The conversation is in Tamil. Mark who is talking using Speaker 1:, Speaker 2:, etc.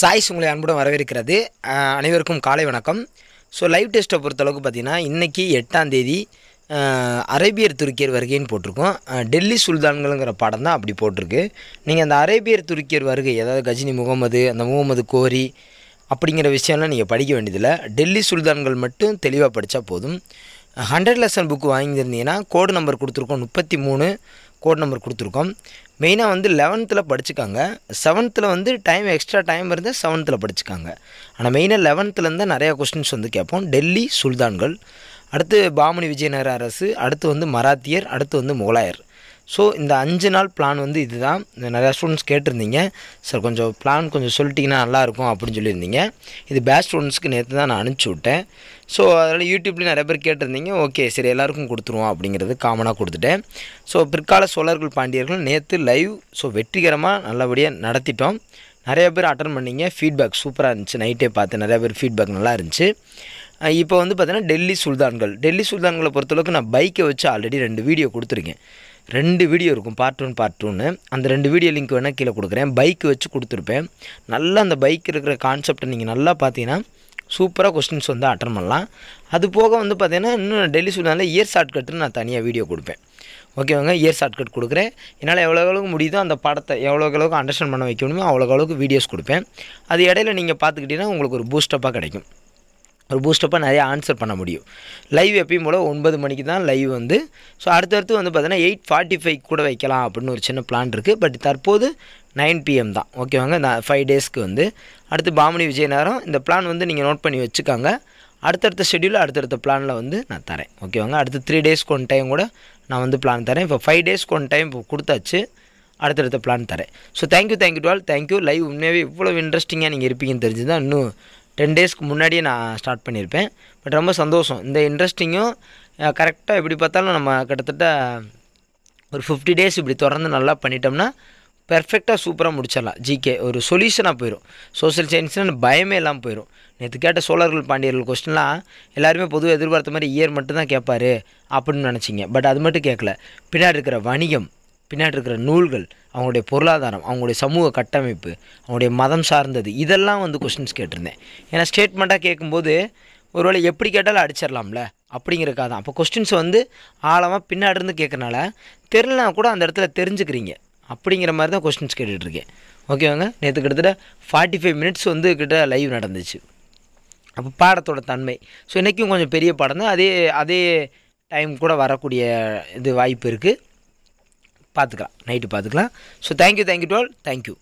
Speaker 1: சாய்ஸ் உங்களை அன்புடன் வரவேற்கிறது அனைவருக்கும் காலை வணக்கம் ஸோ லைவ் டெஸ்ட்டை பொறுத்தளவுக்கு பார்த்திங்கன்னா இன்றைக்கி எட்டாம் தேதி அரேபியர் துருக்கியர் வருகைன்னு போட்டிருக்கோம் டெல்லி சுல்தான்களுங்கிற படம் தான் அப்படி போட்டிருக்கு நீங்கள் அந்த அரேபியர் துருக்கியர் வருகை அதாவது கஜினி முகமது அந்த முகமது கோரி அப்படிங்கிற விஷயம்லாம் நீங்கள் படிக்க வேண்டியதில்லை டெல்லி சுல்தான்கள் மட்டும் தெளிவாக படித்தா போதும் ஹண்ட்ரட் லெசன் புக்கு வாங்கியிருந்தீங்கன்னா கோடு நம்பர் கொடுத்துருக்கோம் முப்பத்தி மூணு கோட் நம்பர் கொடுத்துருக்கோம் மெயினாக வந்து லெவன்த்தில் படிச்சுக்காங்க செவன்த்தில் வந்து டைம் எக்ஸ்ட்ரா டைம் இருந்தால் செவன்த்தில் படிச்சுக்காங்க ஆனால் மெயினாக லெவன்த்துலேருந்து நிறையா கொஸ்டின்ஸ் வந்து கேட்போம் டெல்லி சுல்தான்கள் அடுத்து பாமணி விஜயநகர அரசு அடுத்து வந்து மராத்தியர் அடுத்து வந்து முகலாயர் ஸோ இந்த அஞ்சு நாள் பிளான் வந்து இதுதான் நிறையா ஸ்டூடெண்ட்ஸ் கேட்டிருந்தீங்க சார் கொஞ்சம் பிளான் கொஞ்சம் சொல்லிட்டிங்கன்னா நல்லாயிருக்கும் அப்படின்னு சொல்லியிருந்தீங்க இது பேஸ்ட் ஸ்டூடெண்ட்ஸ்க்கு நேற்று தான் நான் அனுப்பிச்சி விட்டேன் ஸோ அதில் யூடியூப்லேயும் நிறைய பேர் கேட்டிருந்தீங்க ஓகே சரி எல்லாருக்கும் கொடுத்துருவோம் அப்படிங்கிறது காமனாக கொடுத்துட்டேன் ஸோ பிற்கால சோழர்கள் பாண்டியர்கள் நேற்று லைவ் ஸோ வெற்றிகரமாக நல்லபடியாக நடத்திட்டோம் நிறைய பேர் அட்டன் பண்ணிங்க ஃபீட்பேக் சூப்பராக இருந்துச்சு நைட்டே பார்த்து நிறையா பேர் ஃபீட்பேக் நல்லா இருந்துச்சு இப்போ வந்து பார்த்தீங்கன்னா டெல்லி சுல்தான்கள் டெல்லி சுல்தான்களை பொறுத்தளவுக்கு நான் பைக்கை வச்சு ஆல்ரெடி ரெண்டு வீடியோ கொடுத்துருக்கேன் ரெண்டு வீடியோ இருக்கும் பார்ட் ஒன் பார்ட் டூன்னு அந்த ரெண்டு வீடியோ லிங்க் வேணால் கீழே கொடுக்குறேன் பைக் வச்சு கொடுத்துருப்பேன் நல்லா அந்த பைக் இருக்கிற கான்செப்டை நீங்கள் நல்லா பார்த்தீங்கன்னா சூப்பராக கொஸ்டின்ஸ் வந்து அட்டன் பண்ணலாம் அது போக வந்து பார்த்திங்கன்னா இன்னும் டெல்லி சொன்னால இயர் ஷார்ட்கட்டுன்னு நான் தனியாக வீடியோ கொடுப்பேன் ஓகேவாங்க இயர் ஷார்ட்கட் கொடுக்குறேன் என்னால் எவ்வளோ அளவுக்கு முடியுதோ அந்த படத்தை எவ்வளோ அளவுக்கு அண்டர்ஸ்டாண்ட் பண்ண வைக்கணுமோ அவ்வளோ அளவுக்கு வீடியோஸ் கொடுப்பேன் அது இடையில நீங்கள் பார்த்துக்கிட்டிங்கன்னா உங்களுக்கு ஒரு பூஸ்டப்பாக கிடைக்கும் ஒரு பூஸ்டப்பாக நிறையா ஆன்சர் பண்ண முடியும் லைவ் எப்பயும் போல் ஒன்பது மணிக்கு தான் லைவ் வந்து ஸோ அடுத்தடுத்து வந்து பார்த்தீங்கன்னா எயிட் ஃபார்ட்டி ஃபைவ் கூட வைக்கலாம் அப்படின்னு ஒரு சின்ன பிளான் இருக்குது பட் தற்போது நைன் பிஎம் தான் ஓகேவாங்க இந்த ஃபைவ் டேஸ்க்கு வந்து அடுத்து பாமணி விஜயநகரம் இந்த பிளான் வந்து நீங்கள் நோட் பண்ணி வச்சுக்காங்க அடுத்தடுத்த ஷெடியூல் அடுத்தடுத்த பிளானில் வந்து நான் தரேன் ஓகேவாங்க அடுத்து த்ரீ டேஸ்க்கு ஒன் டைம் கூட நான் வந்து பிளான் தரேன் இப்போ ஃபைவ் டேஸ்க்கு ஒன் டைம் இப்போ கொடுத்தாச்சு அடுத்தடுத்த பிளான் தரேன் so thank you thank you to all thank you live உண்மையாகவே இவ்வளோ இன்ட்ரெஸ்டிங்காக நீங்கள் இருப்பீங்கன்னு தெரிஞ்சுதான் இன்னும் டென் டேஸ்க்கு முன்னாடியே நான் ஸ்டார்ட் பண்ணியிருப்பேன் பட் ரொம்ப சந்தோஷம் இந்த இன்ட்ரெஸ்டிங்கும் கரெக்டாக எப்படி பார்த்தாலும் நம்ம கிட்டத்தட்ட ஒரு ஃபிஃப்டி டேஸ் இப்படி தொடர்ந்து நல்லா பண்ணிட்டோம்னா பெர்ஃபெக்டாக சூப்பராக முடிச்சிடலாம் ஜிகே ஒரு சொல்யூஷனாக போயிடும் சோசியல் சயின்ஸ்னு பயமே இல்லாமல் போயிடும் நேற்று கேட்ட சோழர்கள் பாண்டியர்கள் கொஸ்டின்லாம் எல்லாருமே பொதுவாக எதிர்பார்த்த மாதிரி இயர் மட்டும்தான் கேட்பார் அப்படின்னு நினச்சிங்க பட் அது மட்டும் கேட்கல பின்னாடி இருக்கிற வணிகம் பின்னாடி இருக்கிற நூல்கள் அவங்களுடைய பொருளாதாரம் அவங்களுடைய சமூக கட்டமைப்பு அவங்களுடைய மதம் சார்ந்தது இதெல்லாம் வந்து கொஸ்டின்ஸ் கேட்டிருந்தேன் ஏன்னா ஸ்டேட்மெண்ட்டாக கேட்கும்போது ஒருவேளை எப்படி கேட்டாலும் அடிச்சிடலாம்ல அப்படிங்கிறக்காக தான் அப்போ கொஸ்டின்ஸ் வந்து ஆழமாக பின்னாடி இருந்து கேட்குறனால தெரிலனா கூட அந்த இடத்துல தெரிஞ்சுக்கிறீங்க அப்படிங்கிற மாதிரி தான் கொஸ்டின்ஸ் கேட்டுட்ருக்கேன் ஓகேவாங்க நேற்று கிட்டத்தட்ட ஃபார்ட்டி ஃபைவ் மினிட்ஸ் வந்து கிட்ட லைவ் நடந்துச்சு அப்போ பாடத்தோட தன்மை ஸோ இன்றைக்கும் கொஞ்சம் பெரிய பாடம் தான் அதே அதே டைம் கூட வரக்கூடிய இது வாய்ப்பு இருக்குது பார்த்துக்கலாம் நைட்டு பார்த்துக்கலாம் so thank you thank you to all thank you